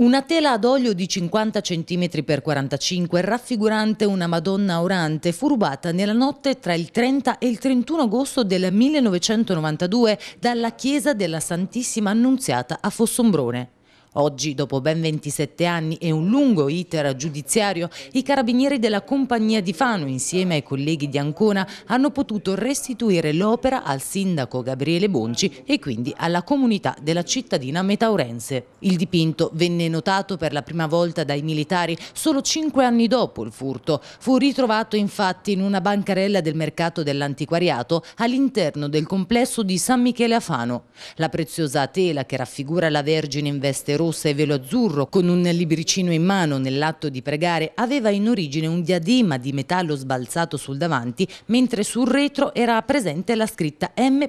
Una tela ad olio di 50 cm x 45 raffigurante una Madonna orante fu rubata nella notte tra il 30 e il 31 agosto del 1992 dalla chiesa della Santissima Annunziata a Fossombrone. Oggi, dopo ben 27 anni e un lungo iter giudiziario, i carabinieri della Compagnia di Fano, insieme ai colleghi di Ancona, hanno potuto restituire l'opera al sindaco Gabriele Bonci e quindi alla comunità della cittadina metaurense. Il dipinto venne notato per la prima volta dai militari solo cinque anni dopo il furto. Fu ritrovato infatti in una bancarella del mercato dell'antiquariato all'interno del complesso di San Michele a Fano. La preziosa tela che raffigura la Vergine in veste rossa e velo azzurro, con un libricino in mano nell'atto di pregare, aveva in origine un diadema di metallo sbalzato sul davanti, mentre sul retro era presente la scritta M.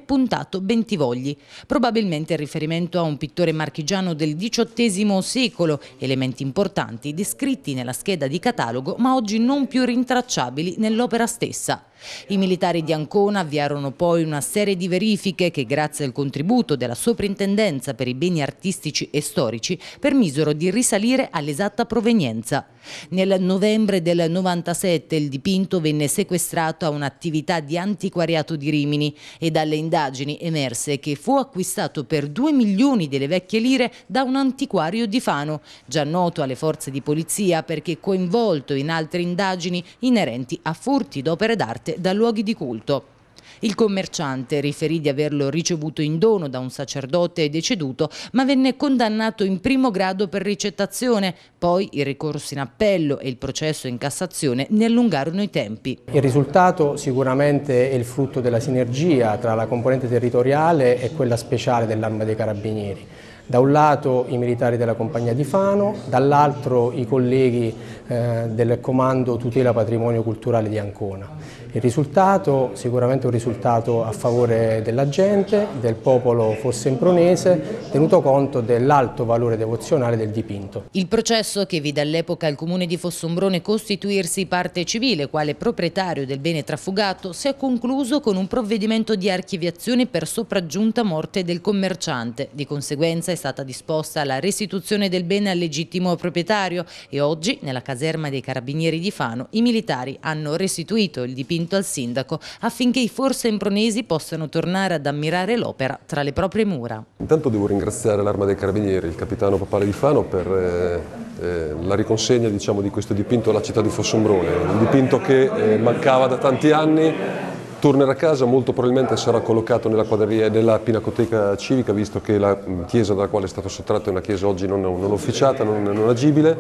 Bentivogli, probabilmente in riferimento a un pittore marchigiano del XVIII secolo, elementi importanti descritti nella scheda di catalogo ma oggi non più rintracciabili nell'opera stessa. I militari di Ancona avviarono poi una serie di verifiche che grazie al contributo della Soprintendenza per i beni artistici e storici storici permisero di risalire all'esatta provenienza. Nel novembre del 97 il dipinto venne sequestrato a un'attività di antiquariato di Rimini e dalle indagini emerse che fu acquistato per 2 milioni delle vecchie lire da un antiquario di Fano, già noto alle forze di polizia perché coinvolto in altre indagini inerenti a furti d'opere d'arte da luoghi di culto. Il commerciante riferì di averlo ricevuto in dono da un sacerdote deceduto, ma venne condannato in primo grado per ricettazione. Poi il ricorso in appello e il processo in Cassazione ne allungarono i tempi. Il risultato sicuramente è il frutto della sinergia tra la componente territoriale e quella speciale dell'arma dei carabinieri. Da un lato i militari della compagnia di Fano, dall'altro i colleghi eh, del comando tutela patrimonio culturale di Ancona. Il risultato sicuramente un risultato a favore della gente, del popolo fossempronese, tenuto conto dell'alto valore devozionale del dipinto. Il processo che vide all'epoca il comune di Fossombrone costituirsi parte civile quale proprietario del bene trafugato si è concluso con un provvedimento di archiviazione per sopraggiunta morte del commerciante. Di conseguenza è stata disposta la restituzione del bene al legittimo proprietario e oggi nella caserma dei Carabinieri di Fano i militari hanno restituito il dipinto al sindaco affinché i forse forsempronesi possano tornare ad ammirare l'opera tra le proprie mura. Intanto devo ringraziare l'Arma dei Carabinieri, il capitano Papale di Fano per eh, eh, la riconsegna diciamo, di questo dipinto alla città di Fossombrone, un dipinto che eh, mancava da tanti anni Tornerà a casa, molto probabilmente sarà collocato nella, nella pinacoteca civica, visto che la chiesa dalla quale è stato sottratto è una chiesa oggi non, non officiata, non, non agibile.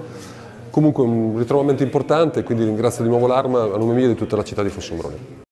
Comunque un ritrovamento importante, quindi ringrazio di nuovo l'Arma a nome mio e di tutta la città di Fossombrone.